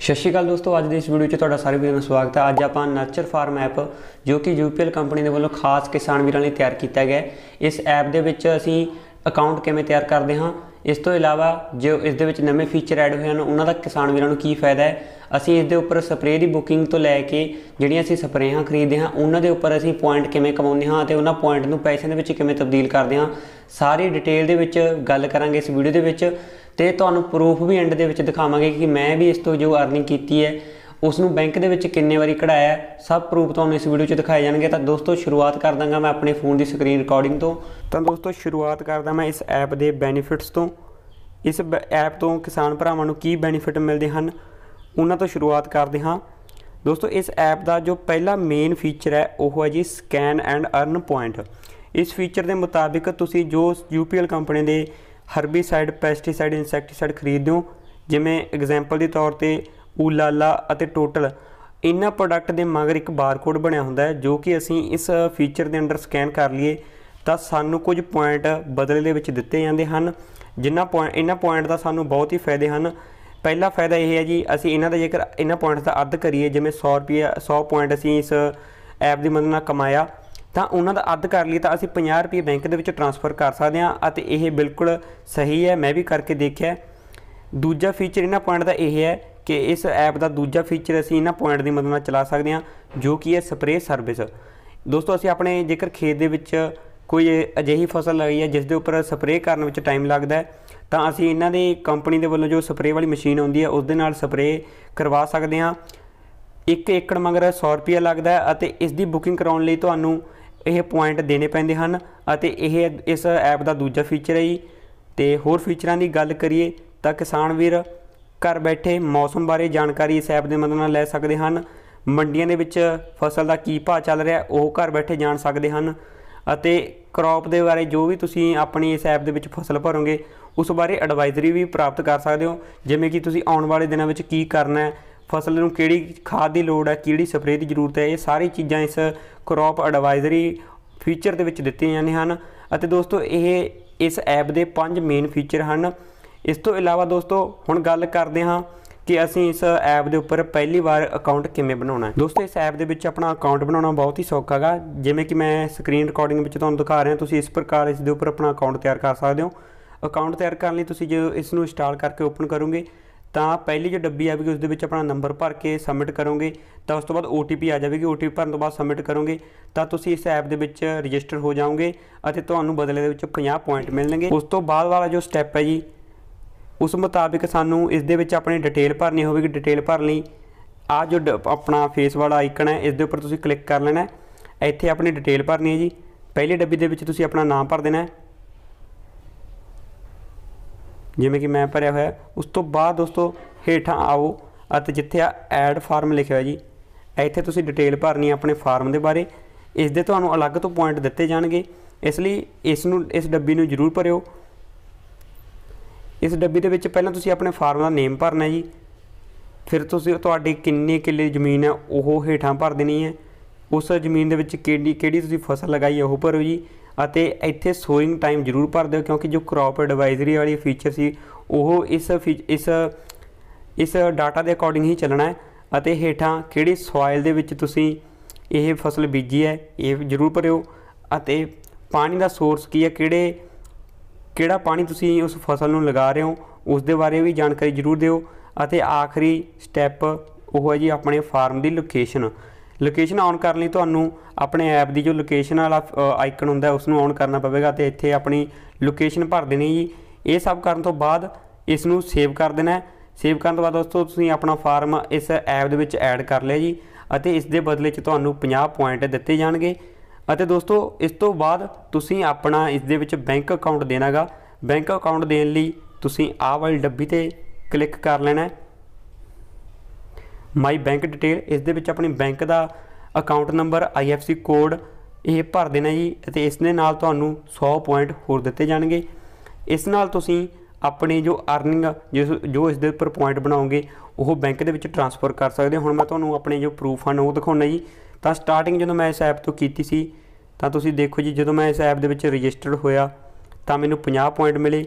ਸਤਿ ਸ਼੍ਰੀ ਅਕਾਲ ਦੋਸਤੋ ਅੱਜ ਦੇ ਇਸ ਵੀਡੀਓ 'ਚ ਤੁਹਾਡਾ ਸਾਰੇ ਵੀਰਾਂ ਦਾ ਸਵਾਗਤ ਹੈ ਅੱਜ ਆਪਾਂ ਨੈਚਰ ਫਾਰਮ ਐਪ ਜੋ ਕਿ ਯੂਪੀਐਲ ਕੰਪਨੀ ਦੇ ਵੱਲੋਂ ਖਾਸ ਕਿਸਾਨ ਵੀਰਾਂ ਲਈ ਤਿਆਰ ਕੀਤਾ ਗਿਆ ਇਸ ਐਪ ਦੇ ਵਿੱਚ ਅਸੀਂ ਅਕਾਊਂਟ ਕਿਵੇਂ ਤਿਆਰ ਕਰਦੇ ਹਾਂ ਇਸ ਤੋਂ ਇਲਾਵਾ ਜੋ ਇਸ ਦੇ ਵਿੱਚ ਨਵੇਂ ਫੀਚਰ ਐਡ ਹੋਏ ਹਨ ਉਹਨਾਂ ਦਾ ਕਿਸਾਨ ਵੀਰਾਂ ਨੂੰ ਕੀ ਫਾਇਦਾ ਹੈ ਅਸੀਂ ਇਸ ਦੇ ਉੱਪਰ ਸਪਰੇਅ ਦੀ ਬੁਕਿੰਗ ਤੋਂ ਲੈ ਕੇ ਜਿਹੜੀਆਂ ਅਸੀਂ ਸਪਰੇਹਾਂ ਖਰੀਦਦੇ ਹਾਂ ਉਹਨਾਂ ਦੇ ਉੱਪਰ ਅਸੀਂ ਪੁਆਇੰਟ ਕਿਵੇਂ ਕਮਾਉਂਦੇ ਹਾਂ ਤੇ ਉਹਨਾਂ ਪੁਆਇੰਟ ਨੂੰ ਪੈਸਿਆਂ ਦੇ ਵਿੱਚ ਕਿਵੇਂ ਤਬਦੀਲ ਕਰਦੇ ਹਾਂ ਸਾਰੀ ਡਿਟੇਲ ਦੇ ਵਿੱਚ ਗੱਲ ਕਰਾਂਗੇ ਇਸ ਵੀਡੀਓ ਦੇ ਵਿੱਚ ਤੇ ਤੁਹਾਨੂੰ ਪ੍ਰੂਫ ਵੀ ਐਂਡ ਦੇ ਵਿੱਚ ਦਿਖਾਵਾਂਗੇ ਕਿ ਮੈਂ ਵੀ ਇਸ ਤੋਂ ਜੋ ਅਰਨਿੰਗ ਕੀਤੀ ਹੈ ਉਸ ਨੂੰ ਬੈਂਕ ਦੇ ਵਿੱਚ ਕਿੰਨੇ ਵਾਰੀ ਕਢਾਇਆ ਸਭ ਪ੍ਰੂਫ ਤੁਹਾਨੂੰ ਇਸ ਵੀਡੀਓ 'ਚ ਦਿਖਾਏ ਜਾਣਗੇ ਤਾਂ ਦੋਸਤੋ ਸ਼ੁਰੂਆਤ ਕਰ ਦਾਂਗਾ ਮੈਂ ਆਪਣੇ ਫੋਨ ਦੀ ਸਕਰੀਨ ਰਿਕਾਰਡਿੰਗ ਤੋਂ ਤਾਂ ਦੋਸਤੋ ਸ਼ੁਰੂਆਤ ਕਰਦਾ ਮੈਂ ਇਸ ਐਪ ਦੇ ਬੈਨੀਫਿਟਸ ਤੋਂ ਇਸ ਐਪ ਤੋਂ ਕਿਸਾਨ ਭਰਾਵਾਂ ਨੂੰ ਕੀ ਬੈਨੀਫਿਟ ਮਿਲਦੇ ਹਨ ਉਹਨਾਂ ਤੋਂ ਸ਼ੁਰੂਆਤ ਕਰਦੇ ਹਾਂ ਦੋਸਤੋ ਇਸ ਐਪ ਦਾ ਜੋ ਪਹਿਲਾ ਮੇਨ ਫੀਚਰ ਹੈ ਉਹ ਹੈ ਜੀ ਸਕੈਨ ਐਂਡ ਅਰਨ ਪੁਆਇੰਟ ਇਸ ਫੀਚਰ ਦੇ ਮੁਤਾਬਿਕ ਤੁਸੀਂ ਜੋ ਯੂਪੀਐਲ ਕੰਪਨੀ ਦੇ ਹਰਬੀਸਾਈਡ ਪੈਸਟੀਸਾਈਡ ਇਨਸੈਕਟੀਸਾਈਡ ਖਰੀਦਦੇ ਹੋ ਜਿਵੇਂ ਐਗਜ਼ਾਮਪਲ ਦੇ ਤੌਰ ਤੇ ਉਲਾਲਾ ਅਤੇ ਟੋਟਲ ਇਹਨਾਂ ਪ੍ਰੋਡਕਟ ਦੇ ਮਗਰ ਇੱਕ ਬਾਰਕੋਡ ਬਣਿਆ ਹੁੰਦਾ ਹੈ ਜੋ ਕਿ ਅਸੀਂ ਇਸ ਫੀਚਰ ਦੇ ਅੰਡਰ ਸਕੈਨ ਕਰ ਲਈਏ ਤਾਂ ਸਾਨੂੰ ਕੁਝ ਪੁਆਇੰਟ ਬਦਲੇ ਦੇ ਵਿੱਚ ਦਿੱਤੇ ਜਾਂਦੇ ਹਨ ਜਿੰਨਾ ਪੁਆਇੰਟ ਇਹਨਾਂ ਪੁਆਇੰਟ ਦਾ ਸਾਨੂੰ ਬਹੁਤ ਹੀ ਫਾਇਦੇ ਹਨ ਪਹਿਲਾ ਫਾਇਦਾ ਇਹ ਹੈ ਜੀ ਅਸੀਂ ਇਹਨਾਂ ਦਾ ਜੇਕਰ ਇਹਨਾਂ ਪੁਆਇੰਟ ਦਾ ਅੱਧ ਕਰੀਏ ਜਿਵੇਂ 100 ਰੁਪਏ 100 ਪੁਆਇੰਟ ਅਸੀਂ ਇਸ ਐਪ ਦੀ ਮਦਦ ਨਾਲ ਕਮਾਇਆ ਤਾਂ ਉਹਨਾਂ ਦਾ ਅੱਧ ਕਰ ਲਈ ਤਾਂ ਅਸੀਂ 50 ਰੁਪਏ ਬੈਂਕ ਦੇ ਵਿੱਚ ਟ੍ਰਾਂਸਫਰ ਕਰ ਸਕਦੇ ਹਾਂ ਅਤੇ ਇਹ ਬਿਲਕੁਲ ਸਹੀ ਹੈ ਮੈਂ ਵੀ ਕਰਕੇ ਦੇਖਿਆ ਦੂਜਾ ਫੀਚਰ ਇਹਨਾਂ ਪੁਆਇੰਟ ਦਾ ਇਹ ਹੈ ਕਿ ਇਸ ਐਪ ਦਾ ਦੂਜਾ ਫੀਚਰ ਅਸੀਂ ਇਹਨਾਂ ਪੁਆਇੰਟ ਦੀ ਮਦਦ ਨਾਲ ਚਲਾ ਸਕਦੇ ਹਾਂ ਜੋ ਕਿ ਹੈ ਸਪਰੇ ਸਰਵਿਸ ਦੋਸਤੋ ਅਸੀਂ ਆਪਣੇ ਜੇਕਰ ਖੇਤ ਦੇ ਵਿੱਚ ਕੋਈ ਅਜਿਹੀ ਫਸਲ ਲਈ ਹੈ ਜਿਸ ਦੇ ਉੱਪਰ ਸਪਰੇਅ ਕਰਨ ਵਿੱਚ ਟਾਈਮ ਲੱਗਦਾ ਹੈ ਤਾਂ ਅਸੀਂ ਇਹਨਾਂ ਦੀ ਕੰਪਨੀ ਦੇ ਵੱਲੋਂ ਜੋ ਸਪਰੇਅ ਵਾਲੀ ਮਸ਼ੀਨ ਆਉਂਦੀ ਹੈ ਉਸ ਦੇ ਨਾਲ ਸਪਰੇਅ ਕਰਵਾ ਸਕਦੇ ਹਾਂ ਇੱਕ ਏਕੜ ਮੰਗਰ 100 ਰੁਪਏ ਲੱਗਦਾ ਹੈ ਅਤੇ ਇਸ ਦੀ ਬੁਕਿੰਗ ਕਰਾਉਣ ਲਈ ਤੁਹਾਨੂੰ ਇਹ ਪੁਆਇੰਟ ਦੇਣੇ ਪੈਂਦੇ ਹਨ ਅਤੇ ਇਹ ਇਸ ਐਪ ਦਾ ਦੂਜਾ ਫੀਚਰ ਹੈ ਤੇ ਹੋਰ ਫੀਚਰਾਂ ਦੀ ਗੱਲ ਕਰੀਏ ਤਾਂ ਕਿਸਾਨ ਵੀਰ ਘਰ ਬੈਠੇ ਮੌਸਮ ਬਾਰੇ ਜਾਣਕਾਰੀ ਇਸ ਐਪ ਦੇ ਮਦਦ ਨਾਲ ਲੈ ਸਕਦੇ ਹਨ ਮੰਡੀਆਂ ਦੇ ਵਿੱਚ ਫਸਲ ਦਾ ਕੀ ਭਾਅ ਚੱਲ ਰਿਹਾ ਉਹ ਘਰ ਬੈਠੇ ਜਾਣ ਸਕਦੇ ਹਨ ਅਤੇ ਕ੍ਰੌਪ ਦੇ ਬਾਰੇ ਜੋ ਵੀ ਤੁਸੀਂ ਆਪਣੀ ਇਸ ਐਪ ਦੇ ਵਿੱਚ ਫਸਲ ਭਰੋਗੇ ਉਸ ਬਾਰੇ ਐਡਵਾਈਜ਼ਰੀ ਵੀ ਪ੍ਰਾਪਤ ਕਰ ਸਕਦੇ ਹੋ ਜਿਵੇਂ ਕਿ ਤੁਸੀਂ ਆਉਣ ਵਾਲੇ ਦਿਨਾਂ ਵਿੱਚ ਕੀ ਕਰਨਾ ਹੈ ਫਸਲ ਨੂੰ ਕਿਹੜੀ ਖਾਦ ਦੀ ਲੋੜ ਹੈ ਕਿਹੜੀ ਸਪਰੇਅ ਦੀ ਜ਼ਰੂਰਤ ਹੈ ਇਹ ਸਾਰੀ ਚੀਜ਼ਾਂ ਇਸ ਕ੍ਰੌਪ ਐਡਵਾਈਜ਼ਰੀ ਫੀਚਰ ਦੇ ਵਿੱਚ ਦਿੱਤੀਆਂ ਜਾਂਦੀਆਂ ਹਨ ਅਤੇ ਦੋਸਤੋ ਇਹ ਇਸ ਐਪ ਦੇ ਪੰਜ ਮੇਨ ਫੀਚਰ ਹਨ ਇਸ ਤੋਂ ਇਲਾਵਾ ਦੋਸਤੋ ਹੁਣ ਗੱਲ ਕਰਦੇ ਹਾਂ ਕਿ ਅਸੀਂ ਇਸ ਐਪ ਦੇ ਉੱਪਰ ਪਹਿਲੀ ਵਾਰ ਅਕਾਊਂਟ ਕਿਵੇਂ ਬਣਾਉਣਾ ਹੈ ਦੋਸਤੋ ਇਸ ਐਪ ਦੇ ਵਿੱਚ ਆਪਣਾ ਅਕਾਊਂਟ ਬਣਾਉਣਾ ਬਹੁਤ ਹੀ ਸੌਖਾ ਹੈਗਾ ਜਿਵੇਂ ਕਿ ਮੈਂ ਸਕਰੀਨ ਰਿਕਾਰਡਿੰਗ ਵਿੱਚ ਤੁਹਾਨੂੰ ਦਿਖਾ ਰਿਹਾ ਤੁਸੀਂ ਇਸ ਪ੍ਰਕਾਰ ਇਸ ਦੇ ਉੱਪਰ ਆਪਣਾ ਅਕਾਊਂਟ ਤਿਆਰ ਕਰ ਸਕਦੇ ਹੋ ਅਕਾਊਂਟ ਤਿਆਰ ਕਰਨ ਲਈ ਤੁਸੀਂ ਜੇ ਇਸ ਨੂੰ ਇੰਸਟਾਲ ਕਰਕੇ ਓਪਨ ਕਰੋਗੇ ਤਾਂ ਪਹਿਲੀ ਜੋ ਡੱਬੀ ਆਵੇਗੀ ਉਸ ਦੇ ਵਿੱਚ ਆਪਣਾ ਨੰਬਰ ਭਰ ਕੇ ਸਬਮਿਟ ਕਰੋਗੇ ਤਾਂ ਉਸ ਤੋਂ ਬਾਅਦ OTP ਆ ਜਾਵੇਗੀ OTP ਭਰਨ ਤੋਂ ਬਾਅਦ ਸਬਮਿਟ ਕਰੋਗੇ ਤਾਂ ਤੁਸੀਂ ਇਸ ਐਪ ਦੇ ਵਿੱਚ ਰਜਿਸਟਰ ਹੋ ਜਾਓਗੇ ਅਤੇ ਤੁਹਾਨੂੰ ਬਦਲੇ ਦੇ ਵਿੱਚ 50 ਪੁਆਇੰਟ ਮਿਲਣਗੇ ਉਸ ਤੋਂ ਬਾਅਦ ਵਾਲਾ ਜੋ ਸਟੈਪ ਹੈ ਜੀ ਉਸ ਮੁਤਾਬਿਕ ਸਾਨੂੰ ਇਸ ਦੇ ਵਿੱਚ ਆਪਣੀ ਡਿਟੇਲ ਭਰਨੀ ਹੋਵੇਗੀ ਡਿਟੇਲ ਭਰ ਲਈ ਆ ਜੋ ਆਪਣਾ ਫੇਸ ਵਾਲਾ ਆਈਕਨ ਹੈ ਇਸ ਦੇ ਉੱਪਰ ਤੁਸੀਂ ਕਲਿੱਕ ਕਰ ਲੈਣਾ ਹੈ ਇੱਥੇ ਆਪਣੀ ਡਿਟੇਲ ਭਰਨੀ ਹੈ ਜੀ ਪਹਿਲੀ ਡੱਬੀ ਦੇ ਵਿੱਚ ਤੁਸੀਂ ਆਪਣਾ ਨਾਮ ਭਰ ਦੇਣਾ ਹੈ ਜਿਵੇਂ ਕਿ ਮੈਂ ਭਰਿਆ ਹੋਇਆ ਉਸ ਤੋਂ ਬਾਅਦ ਦੋਸਤੋ ਹੇਠਾਂ ਆਓ ਅਤੇ ਜਿੱਥੇ ਆ ਐਡ ਫਾਰਮ ਲਿਖਿਆ ਹੋਇਆ ਜੀ ਇੱਥੇ ਤੁਸੀਂ ਡਿਟੇਲ ਭਰਨੀ ਹੈ ਆਪਣੇ ਫਾਰਮ ਦੇ ਬਾਰੇ ਇਸ ਦੇ ਤੁਹਾਨੂੰ ਅਲੱਗ ਤੋਂ ਪੁਆਇੰਟ ਦਿੱਤੇ ਜਾਣਗੇ ਇਸ ਲਈ ਇਸ ਨੂੰ ਇਸ ਡੱਬੀ ਨੂੰ ਜ਼ਰੂਰ ਭਰਿਓ ਇਸ ਡੱਬੀ ਦੇ ਵਿੱਚ ਪਹਿਲਾਂ ਤੁਸੀਂ ਆਪਣੇ ਫਾਰਮ ਦਾ ਨੇਮ ਭਰਨਾ ਹੈ ਜੀ ਫਿਰ ਤੁਸੀਂ ਤੁਹਾਡੀ ਕਿੰਨੇ ਕਿੱਲੇ ਜ਼ਮੀਨ ਹੈ ਉਹ ਹੇਠਾਂ ਭਰ ਦੇਣੀ ਹੈ ਉਸ ਜ਼ਮੀਨ ਦੇ ਵਿੱਚ ਕਿਹੜੀ ਕਿਹੜੀ ਤੁਸੀਂ ਫਸਲ ਲਗਾਈ ਹੈ ਉਹ ਭਰੋ ਜੀ ਅਤੇ ਇੱਥੇ ਸੋਇੰਗ ਟਾਈਮ ਜ਼ਰੂਰ ਭਰ ਦਿਓ ਕਿਉਂਕਿ ਜੋ ਕ੍ਰੌਪ ਐਡਵਾਈਜ਼ਰੀ ਵਾਲੀ ਫੀਚਰ ਸੀ ਉਹ ਇਸ ਇਸ ਇਸ ਡਾਟਾ ਦੇ ਅਕੋਰਡਿੰਗ ਹੀ ਚੱਲਣਾ ਹੈ ਅਤੇ ਹੇਠਾਂ ਕਿਹੜੀ ਸੋਇਲ ਦੇ ਵਿੱਚ ਤੁਸੀਂ ਇਹ ਫਸਲ ਬੀਜੀ ਹੈ ਇਹ ਜ਼ਰੂਰ ਭਰਿਓ ਅਤੇ ਪਾਣੀ ਦਾ ਸੋਰਸ ਕੀ ਹੈ ਕਿਹੜੇ ਕਿਹੜਾ ਪਾਣੀ ਤੁਸੀਂ ਉਸ ਫਸਲ ਨੂੰ ਲਗਾ ਰਹੇ ਹੋ ਉਸ ਦੇ ਬਾਰੇ ਵੀ ਜਾਣਕਾਰੀ ਜ਼ਰੂਰ ਦਿਓ ਅਤੇ ਆਖਰੀ ਸਟੈਪ ਉਹ ਹੈ ਜੀ ਆਪਣੇ ਫਾਰਮ ਦੀ ਲੋਕੇਸ਼ਨ ਲੋਕੇਸ਼ਨ ਆਨ ਕਰਨ ਲਈ ਤੁਹਾਨੂੰ ਆਪਣੇ ਐਪ ਦੀ ਜੋ ਲੋਕੇਸ਼ਨ ਵਾਲਾ ਆਈਕਨ ਹੁੰਦਾ ਉਸ ਨੂੰ ਆਨ ਕਰਨਾ ਪਵੇਗਾ ਤੇ ਇੱਥੇ ਆਪਣੀ ਲੋਕੇਸ਼ਨ ਭਰ ਦੇਣੀ ਜੀ ਇਹ ਸਭ ਕਰਨ ਤੋਂ ਬਾਅਦ ਇਸ ਨੂੰ ਸੇਵ ਕਰ ਦੇਣਾ ਹੈ ਸੇਵ ਕਰਨ ਤੋਂ ਬਾਅਦ ਦੋਸਤੋ ਤੁਸੀਂ ਆਪਣਾ ਫਾਰਮ ਇਸ ਐਪ ਦੇ ਵਿੱਚ ਐਡ ਕਰ ਲਿਆ ਜੀ ਅਤੇ ਇਸ ਦੇ ਬਦਲੇ 'ਚ ਤੁਹਾਨੂੰ 50 ਪੁਆਇੰਟ ਦਿੱਤੇ ਜਾਣਗੇ ਅਤੇ ਦੋਸਤੋ ਇਸ ਤੋਂ ਬਾਅਦ ਤੁਸੀਂ ਆਪਣਾ ਇਸ ਦੇ ਵਿੱਚ ਬੈਂਕ ਅਕਾਊਂਟ ਦੇਣਾਗਾ ਬੈਂਕ ਅਕਾਊਂਟ ਦੇਣ ਲਈ ਤੁਸੀਂ ਆਹ ਵਾਲੀ ਡੱਬੀ ਤੇ ਕਲਿੱਕ ਕਰ ਲੈਣਾ ਹੈ ਮਾਈ ਬੈਂਕ ਡਿਟੇਲ ਇਸ ਦੇ ਵਿੱਚ ਆਪਣੀ ਬੈਂਕ ਦਾ ਅਕਾਊਂਟ ਨੰਬਰ ਆਈਐਫਸੀ ਕੋਡ ਇਹ ਭਰ ਦੇਣਾ ਜੀ ਅਤੇ ਇਸ ਦੇ ਨਾਲ ਤੁਹਾਨੂੰ 100 ਪੁਆਇੰਟ ਹੋਰ ਦਿੱਤੇ ਜਾਣਗੇ ਇਸ ਨਾਲ ਤੁਸੀਂ ਆਪਣੀ ਜੋ ਅਰਨਿੰਗ ਜੋ ਇਸ ਦੇ ਉੱਪਰ ਪੁਆਇੰਟ ਬਣਾਓਗੇ ਉਹ ਬੈਂਕ ਦੇ ਵਿੱਚ ਟ੍ਰਾਂਸਫਰ ਕਰ ਸਕਦੇ ਹੋ ਹੁਣ ਮੈਂ ਤੁਹਾਨੂੰ ਆਪਣੇ ਜੋ ਪ੍ਰੂਫ ਹਨ ਉਹ ਦਿਖਾਉਣਾ ਜੀ ਤਾਂ ਸਟਾਰਟਿੰਗ ਜਦੋਂ ਮੈਂ ਇਸ ਐਪ ਤੋਂ ਕੀਤੀ ਸੀ ਤਾਂ ਤੁਸੀਂ ਦੇਖੋ ਜੀ ਜਦੋਂ ਮੈਂ ਇਸ ਐਪ ਦੇ ਵਿੱਚ ਰਜਿਸਟਰਡ ਹੋਇਆ ਤਾਂ ਮੈਨੂੰ 50 ਪੁਆਇੰਟ ਮਿਲੇ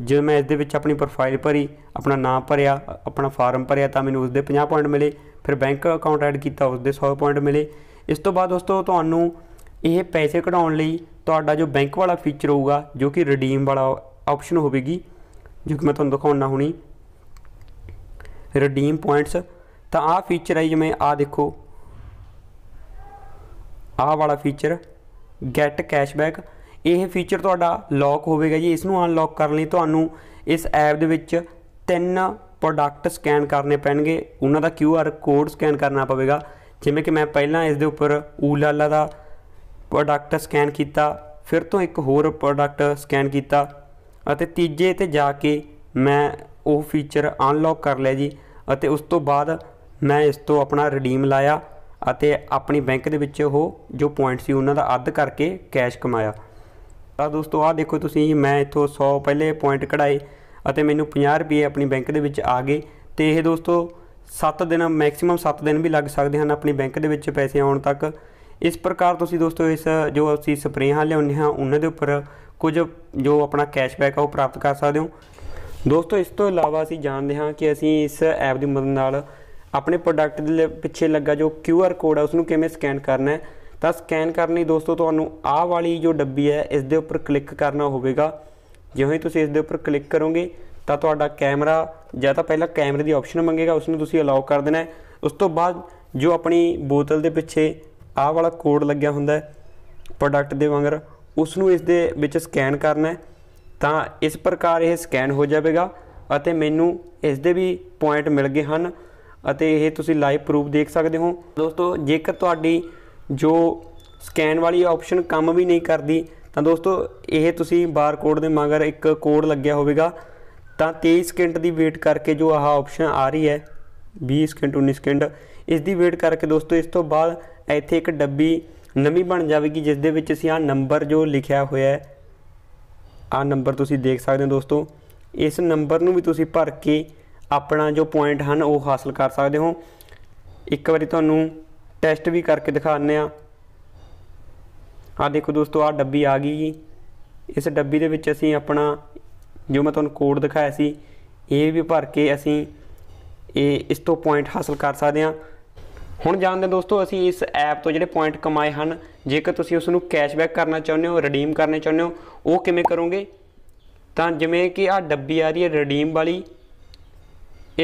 ਜਦੋਂ ਮੈਂ ਇਸ ਦੇ ਵਿੱਚ ਆਪਣੀ ਪ੍ਰੋਫਾਈਲ ਭਰੀ ਆਪਣਾ ਨਾਮ ਭਰਿਆ ਆਪਣਾ ਫਾਰਮ ਭਰਿਆ ਤਾਂ ਮੈਨੂੰ ਉਸ ਦੇ 50 ਪੁਆਇੰਟ ਮਿਲੇ ਫਿਰ ਬੈਂਕ ਅਕਾਊਂਟ ਐਡ ਕੀਤਾ ਉਸ ਦੇ 100 ਪੁਆਇੰਟ ਮਿਲੇ ਇਸ ਤੋਂ ਬਾਅਦ ਦੋਸਤੋ ਤੁਹਾਨੂੰ ਇਹ ਪੈਸੇ ਕਢਾਉਣ ਲਈ ਤੁਹਾਡਾ ਜੋ ਬੈਂਕ ਵਾਲਾ ਫੀਚਰ ਹੋਊਗਾ ਜੋ ਕਿ ਰਿਡੀਮ ਵਾਲਾ ਆਪਸ਼ਨ ਹੋਵੇਗੀ ਜੋ ਕਿ ਮੈਂ ਤੁਹਾਨੂੰ ਦਿਖਾਉਣਾ ਹੁਣੀ ਰਿਡੀਮ ਪੁਆਇੰਟਸ ਤਾਂ ਆਹ ਫੀਚਰ ਹੈ ਜਿਵੇਂ ਆਹ ਦੇਖੋ ਆਹ ਵਾਲਾ ਫੀਚਰ ਗੈਟ ਕੈਸ਼ਬੈਕ ਇਹ ਫੀਚਰ ਤੁਹਾਡਾ ਲੌਕ ਹੋਵੇਗਾ ਜੀ ਇਸ ਨੂੰ ਅਨਲੌਕ ਕਰਨ ਲਈ ਤੁਹਾਨੂੰ ਇਸ ਐਪ ਦੇ ਵਿੱਚ ਤਿੰਨ ਪ੍ਰੋਡਕਟ ਸਕੈਨ ਕਰਨੇ ਪੈਣਗੇ ਉਹਨਾਂ ਦਾ QR ਕੋਡ ਸਕੈਨ ਕਰਨਾ ਪਵੇਗਾ ਜਿਵੇਂ ਕਿ ਮੈਂ ਪਹਿਲਾਂ ਇਸ ਦੇ ਉੱਪਰ ਊਲਾਲਾ ਦਾ ਪ੍ਰੋਡਕਟ ਸਕੈਨ ਕੀਤਾ ਫਿਰ ਤੋਂ ਇੱਕ ਹੋਰ ਪ੍ਰੋਡਕਟ ਸਕੈਨ ਕੀਤਾ ਅਤੇ ਤੀਜੇ ਤੇ ਜਾ ਕੇ ਮੈਂ ਉਹ ਫੀਚਰ ਅਨਲੌਕ ਕਰ ਲਿਆ ਜੀ ਅਤੇ ਉਸ ਤੋਂ ਬਾਅਦ ਮੈਂ ਇਸ ਤੋਂ ਆਪਣਾ ਰਿਡੀਮ ਲਾਇਆ ਅਤੇ ਆਪਣੀ ਬੈਂਕ ਦੇ ਵਿੱਚ ਉਹ ਜੋ ਪੁਆਇੰਟ ਸੀ ਉਹਨਾਂ ਦਾ ਅੱਧ ਕਰਕੇ ਕੈਸ਼ ਕਮਾਇਆ ਤਾਂ ਦੋਸਤੋ ਆਹ ਦੇਖੋ ਤੁਸੀਂ ਮੈਂ ਇੱਥੋਂ 100 ਪਹਿਲੇ ਪੁਆਇੰਟ ਕਢਾਏ ਅਤੇ ਮੈਨੂੰ 50 ਰੁਪਏ ਆਪਣੀ ਬੈਂਕ ਦੇ ਵਿੱਚ ਆ ਗਏ ਤੇ ਇਹ ਦੋਸਤੋ 7 ਦਿਨ ਮੈਕਸਿਮਮ 7 ਦਿਨ ਵੀ ਲੱਗ ਸਕਦੇ ਹਨ ਆਪਣੀ ਬੈਂਕ ਦੇ ਵਿੱਚ ਪੈਸੇ ਆਉਣ ਤੱਕ ਇਸ ਪ੍ਰਕਾਰ ਤੁਸੀਂ ਦੋਸਤੋ ਇਸ ਜੋ ਅਸੀਂ ਸਪਰੇਹਾਂ ਲਿਆਉਂਦੇ ਹਾਂ ਉਹਨਾਂ ਦੇ ਉੱਪਰ ਕੁਝ ਜੋ ਆਪਣਾ ਕੈਸ਼ਬੈਕ ਆ ਉਹ ਪ੍ਰਾਪਤ ਕਰ ਸਕਦੇ ਹੋ ਦੋਸਤੋ ਇਸ ਤੋਂ ਇਲਾਵਾ ਅਸੀਂ ਜਾਣਦੇ ਹਾਂ ਕਿ ਅਸੀਂ ਇਸ ਐਪ ਦੀ ਮਦਦ ਨਾਲ ਆਪਣੇ ਪ੍ਰੋਡਕਟ ਦੇ ਪਿੱਛੇ ਲੱਗਾ ਜੋ QR ਕੋਡ ਆ ਉਸ ਨੂੰ ਕਿਵੇਂ ਸਕੈਨ ਕਰਨਾ ਹੈ ਤਾਂ ਸਕੈਨ ਕਰਨ ਲਈ ਦੋਸਤੋ ਤੁਹਾਨੂੰ ਆਹ ਵਾਲੀ ਜੋ ਡੱਬੀ ਹੈ ਇਸ ਦੇ ਉੱਪਰ ਕਲਿੱਕ ਕਰਨਾ ਹੋਵੇਗਾ ਜਿਵੇਂ ਹੀ ਤੁਸੀਂ ਇਸ ਦੇ ਉੱਪਰ ਕਲਿੱਕ ਕਰੋਗੇ ਤਾਂ ਤੁਹਾਡਾ ਕੈਮਰਾ ਜਾਂ ਤਾਂ ਪਹਿਲਾਂ ਕੈਮਰੇ ਦੀ ਆਪਸ਼ਨ ਮੰਗੇਗਾ ਉਸ ਨੂੰ ਤੁਸੀਂ ਅਲਾਉ ਕਰ ਦੇਣਾ ਉਸ ਤੋਂ ਬਾਅਦ ਜੋ ਆਪਣੀ ਬੋਤਲ ਦੇ ਪਿੱਛੇ ਆਹ ਵਾਲਾ ਕੋਡ ਲੱਗਿਆ ਹੁੰਦਾ ਹੈ ਪ੍ਰੋਡਕਟ ਦੇ ਵਾਂਗਰ ਉਸ ਨੂੰ ਇਸ ਦੇ ਵਿੱਚ ਸਕੈਨ ਕਰਨਾ ਹੈ ਤਾਂ ਇਸ ਪ੍ਰਕਾਰ ਇਹ ਸਕੈਨ ਹੋ ਜਾਵੇਗਾ ਅਤੇ ਮੈਨੂੰ ਇਸ ਦੇ ਵੀ ਪੁਆਇੰਟ ਮਿਲ ਗਏ ਹਨ ਅਤੇ ਇਹ ਤੁਸੀਂ ਲਾਈਵ ਪ੍ਰੂਫ ਦੇਖ ਸਕਦੇ ਹੋ ਦੋਸਤੋ ਜੇਕਰ ਤੁਹਾਡੀ ਜੋ ਸਕੈਨ ਵਾਲੀ ਆਪਸ਼ਨ ਕੰਮ ਵੀ ਨਹੀਂ ਕਰਦੀ ਤਾਂ ਦੋਸਤੋ ਇਹ ਤੁਸੀਂ ਬਾਰਕੋਡ ਦੇ ਮਗਰ ਇੱਕ ਕੋਡ ਲੱਗਿਆ ਹੋਵੇਗਾ ਤਾਂ 23 ਸਕਿੰਟ ਦੀ ਵੇਟ ਕਰਕੇ ਜੋ ਆਹ ਆਪਸ਼ਨ ਆ ਰਹੀ ਹੈ 20 ਸਕਿੰਟ 19 ਸਕਿੰਟ ਇਸ ਦੀ ਵੇਟ ਕਰਕੇ ਦੋਸਤੋ ਇਸ ਤੋਂ ਬਾਅਦ ਇੱਥੇ ਇੱਕ ਡੱਬੀ ਨਵੀਂ ਬਣ ਜਾਵੇਗੀ ਜਿਸ ਦੇ ਵਿੱਚ ਅਸੀਂ ਆਹ ਨੰਬਰ ਜੋ ਲਿਖਿਆ ਹੋਇਆ ਹੈ ਆ ਨੰਬਰ ਤੁਸੀਂ ਦੇਖ ਸਕਦੇ ਹੋ ਦੋਸਤੋ ਇਸ ਨੰਬਰ ਨੂੰ ਵੀ ਤੁਸੀਂ ਭਰ ਕੇ ਆਪਣਾ ਜੋ ਪੁਆਇੰਟ ਹਨ ਉਹ ਹਾਸਲ ਕਰ ਸਕਦੇ ਹੋ ਇੱਕ ਵਾਰੀ ਤੁਹਾਨੂੰ ਟੈਸਟ ਵੀ ਕਰਕੇ ਦਿਖਾਉਂਦੇ ਆ ਆ ਦੇਖੋ ਦੋਸਤੋ ਆ ਡੱਬੀ ਆ ਗਈ ਜੀ ਇਸ ਡੱਬੀ ਦੇ ਵਿੱਚ ਅਸੀਂ ਆਪਣਾ ਜੋ ਮੈਂ ਤੁਹਾਨੂੰ ਕੋਡ ਦਿਖਾਇਆ ਸੀ ਇਹ ਵੀ ਭਰ ਕੇ ਅਸੀਂ ਇਹ ਇਸ ਤੋਂ ਪੁਆਇੰਟ ਹਾਸਲ ਕਰ ਸਕਦੇ ਆ ਹੁਣ ਜਾਣਦੇ ਦੋਸਤੋ ਅਸੀਂ ਇਸ ਐਪ ਤੋਂ ਜਿਹੜੇ ਪੁਆਇੰਟ ਕਮਾਏ ਹਨ ਜੇਕਰ ਤੁਸੀਂ ਉਸ ਨੂੰ ਕੈਸ਼ਬੈਕ ਕਰਨਾ ਚਾਹੁੰਦੇ ਹੋ ਰਿਡੀਮ ਕਰਨਾ ਚਾਹੁੰਦੇ ਹੋ ਉਹ ਕਿਵੇਂ ਕਰੋਗੇ ਤਾਂ ਜਿਵੇਂ ਕਿ ਆ ਡੱਬੀ ਆ ਰਹੀ ਹੈ ਰਿਡੀਮ ਵਾਲੀ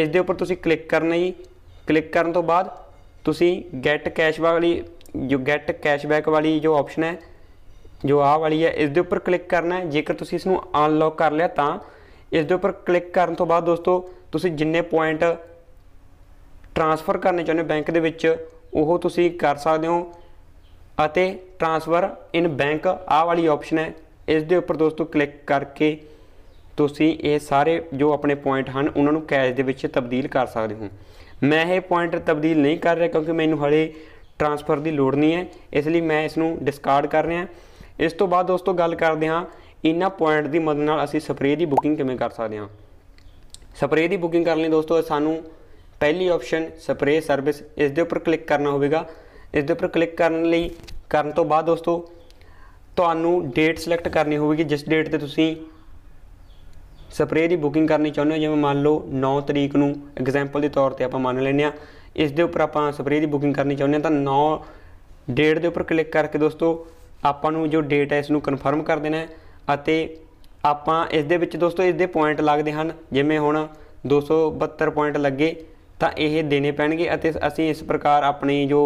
ਇਸ ਦੇ ਉੱਪਰ ਤੁਸੀਂ ਕਲਿੱਕ ਕਰਨਾ ਜੀ ਕਲਿੱਕ ਕਰਨ ਤੋਂ ਬਾਅਦ ਤੁਸੀਂ ਗੈਟ ਕੈਸ਼ ਵਾਲੀ ਜੋ ਗੈਟ ਕੈਸ਼ਬੈਕ ਵਾਲੀ ਜੋ ਆਪਸ਼ਨ ਹੈ ਜੋ ਆਹ ਵਾਲੀ ਹੈ ਇਸ ਦੇ ਉੱਪਰ ਕਲਿੱਕ ਕਰਨਾ ਹੈ ਜੇਕਰ ਤੁਸੀਂ ਇਸ ਨੂੰ ਅਨਲੌਕ ਕਰ ਲਿਆ ਤਾਂ ਇਸ ਦੇ ਉੱਪਰ ਕਲਿੱਕ ਕਰਨ ਤੋਂ ਬਾਅਦ ਦੋਸਤੋ ਤੁਸੀਂ ਜਿੰਨੇ ਪੁਆਇੰਟ ਟ੍ਰਾਂਸਫਰ ਕਰਨੇ ਚਾਹੁੰਦੇ ਹੋ ਬੈਂਕ ਦੇ ਵਿੱਚ ਉਹ ਤੁਸੀਂ ਕਰ ਸਕਦੇ ਹੋ ਅਤੇ ਟ੍ਰਾਂਸਫਰ ਇਨ ਬੈਂਕ ਆਹ ਵਾਲੀ ਆਪਸ਼ਨ ਹੈ ਇਸ ਦੇ ਉੱਪਰ ਦੋਸਤੋ ਕਲਿੱਕ ਕਰਕੇ ਤੁਸੀਂ ਇਹ ਸਾਰੇ ਜੋ ਆਪਣੇ ਪੁਆਇੰਟ ਹਨ ਉਹਨਾਂ ਨੂੰ ਕੈਸ਼ ਦੇ ਵਿੱਚ ਤਬਦੀਲ ਕਰ ਸਕਦੇ ਹੋ ਮੈਂ ਇਹ ਪੁਆਇੰਟ ਤਬਦੀਲ ਨਹੀਂ ਕਰ ਰਿਹਾ ਕਿਉਂਕਿ ਮੈਨੂੰ ਹਲੇ ਟਰਾਂਸਫਰ ਦੀ ਲੋੜ ਨਹੀਂ ਹੈ ਇਸ ਲਈ ਮੈਂ ਇਸ ਨੂੰ ਡਿਸਕਾਰਡ ਕਰ ਰਿਹਾ ਇਸ ਤੋਂ ਬਾਅਦ ਦੋਸਤੋ ਗੱਲ ਕਰਦੇ ਹਾਂ ਇਨਾ ਪੁਆਇੰਟ ਦੀ ਮਦਦ ਨਾਲ ਅਸੀਂ ਸਪਰੇਅ ਦੀ ਬੁਕਿੰਗ ਕਿਵੇਂ ਕਰ ਸਕਦੇ ਹਾਂ ਸਪਰੇਅ ਦੀ ਬੁਕਿੰਗ ਕਰਨ ਲਈ ਦੋਸਤੋ ਸਾਨੂੰ ਪਹਿਲੀ ਆਪਸ਼ਨ ਸਪਰੇਅ ਸਰਵਿਸ ਇਸ ਦੇ ਉੱਪਰ ਕਲਿੱਕ ਕਰਨਾ ਹੋਵੇਗਾ ਇਸ ਦੇ ਉੱਪਰ ਕਲਿੱਕ ਕਰਨ ਲਈ ਕਰਨ ਤੋਂ ਬਾਅਦ ਦੋਸਤੋ ਤੁਹਾਨੂੰ ਡੇਟ ਸਿਲੈਕਟ ਕਰਨੀ ਹੋਵੇਗੀ ਜਿਸ ਡੇਟ ਤੇ ਤੁਸੀਂ ਸਪਰੇਅ ਦੀ ਬੁਕਿੰਗ ਕਰਨੀ ਚਾਹੁੰਦੇ ਹੋ ਜਿਵੇਂ ਮੰਨ ਲਓ 9 ਤਰੀਕ ਨੂੰ ਐਗਜ਼ਾਮਪਲ ਦੇ ਤੌਰ ਤੇ ਆਪਾਂ ਮੰਨ ਲੈਨੇ ਆ ਇਸ ਦੇ ਉੱਪਰ ਆਪਾਂ ਸਪਰੇਅ ਦੀ ਬੁਕਿੰਗ ਕਰਨੀ ਚਾਹੁੰਦੇ ਆ ਤਾਂ 9 ਡੇਟ ਦੇ ਉੱਪਰ ਕਲਿੱਕ ਕਰਕੇ ਦੋਸਤੋ ਆਪਾਂ ਨੂੰ ਜੋ ਡੇਟ ਹੈ ਇਸ ਨੂੰ ਕਨਫਰਮ ਕਰ ਦੇਣਾ ਅਤੇ ਆਪਾਂ ਇਸ ਦੇ ਵਿੱਚ ਦੋਸਤੋ ਇਸ ਦੇ ਪੁਆਇੰਟ ਲੱਗਦੇ ਹਨ ਜਿਵੇਂ ਹੁਣ 272 ਪੁਆਇੰਟ ਲੱਗੇ ਤਾਂ ਇਹ ਦੇਣੇ ਪੈਣਗੇ ਅਤੇ ਅਸੀਂ ਇਸ ਪ੍ਰਕਾਰ ਆਪਣੀ ਜੋ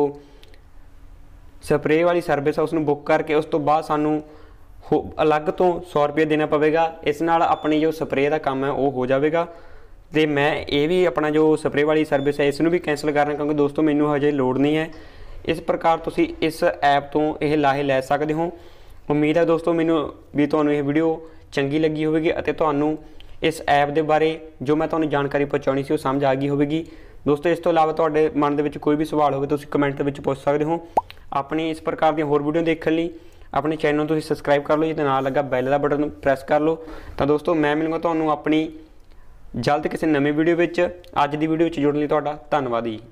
ਸਪਰੇਅ ਵਾਲੀ ਸਰਵਿਸ ਆ ਉਸ ਨੂੰ ਬੁੱਕ ਕਰਕੇ ਉਸ ਤੋਂ ਬਾਅਦ ਸਾਨੂੰ ਅਲੱਗ ਤੋਂ 100 ਰੁਪਏ ਦੇਣਾ ਪਵੇਗਾ ਇਸ ਨਾਲ ਆਪਣੀ ਜੋ ਸਪਰੇਅ ਦਾ ਕੰਮ ਹੈ ਉਹ ਹੋ ਜਾਵੇਗਾ ਤੇ ਮੈਂ ਇਹ ਵੀ ਆਪਣਾ ਜੋ ਸਪਰੇਅ ਵਾਲੀ ਸਰਵਿਸ ਹੈ ਇਸ ਨੂੰ ਵੀ ਕੈਨਸਲ ਕਰਨਾ ਕਿਉਂਕਿ ਦੋਸਤੋ ਮੈਨੂੰ ਹਜੇ ਲੋੜ ਨਹੀਂ ਹੈ ਇਸ ਪ੍ਰਕਾਰ ਤੁਸੀਂ ਇਸ ਐਪ ਤੋਂ ਇਹ ਲਾਹੇ ਲੈ ਸਕਦੇ ਹੋ ਉਮੀਦ ਹੈ ਦੋਸਤੋ ਮੈਨੂੰ ਵੀ ਤੁਹਾਨੂੰ ਇਹ ਵੀਡੀਓ ਚੰਗੀ ਲੱਗੀ ਹੋਵੇਗੀ ਅਤੇ ਤੁਹਾਨੂੰ ਇਸ ਐਪ ਦੇ ਬਾਰੇ ਜੋ ਮੈਂ ਤੁਹਾਨੂੰ ਜਾਣਕਾਰੀ ਪਹੁੰਚਾਉਣੀ ਸੀ ਉਹ ਸਮਝ ਆ ਗਈ ਹੋਵੇਗੀ ਦੋਸਤੋ ਇਸ ਤੋਂ ਇਲਾਵਾ ਤੁਹਾਡੇ ਮਨ ਦੇ ਵਿੱਚ ਕੋਈ ਵੀ ਸਵਾਲ ਹੋਵੇ ਤੁਸੀਂ ਕਮੈਂਟ ਦੇ ਵਿੱਚ ਪੁੱਛ ਸਕਦੇ ਹੋ ਆਪਣੀ ਇਸ ਪ੍ਰਕਾਰ ਦੀਆਂ ਹੋਰ ਵੀਡੀਓ ਦੇਖਣ ਲਈ ਆਪਣੇ ਚੈਨਲ ਨੂੰ ਤੁਸੀਂ ਸਬਸਕ੍ਰਾਈਬ ਕਰ ਲਓ ਜੇ ਤੇ ਨਾਲ ਲੱਗਾ ਬੈਲ ਦਾ ਬਟਨ ਪ੍ਰੈਸ ਕਰ ਲਓ ਤਾਂ ਦੋਸਤੋ ਮੈਂ ਮਿਲੂੰਗਾ ਤੁਹਾਨੂੰ ਆਪਣੀ ਜਲਦ ਕਿਸੇ ਨਵੀਂ ਵੀਡੀਓ ਵਿੱਚ ਅੱਜ ਦੀ ਵੀਡੀਓ ਵਿੱਚ ਜੁੜਨ ਲਈ ਤੁਹਾਡਾ ਧੰਨਵਾਦ ਜੀ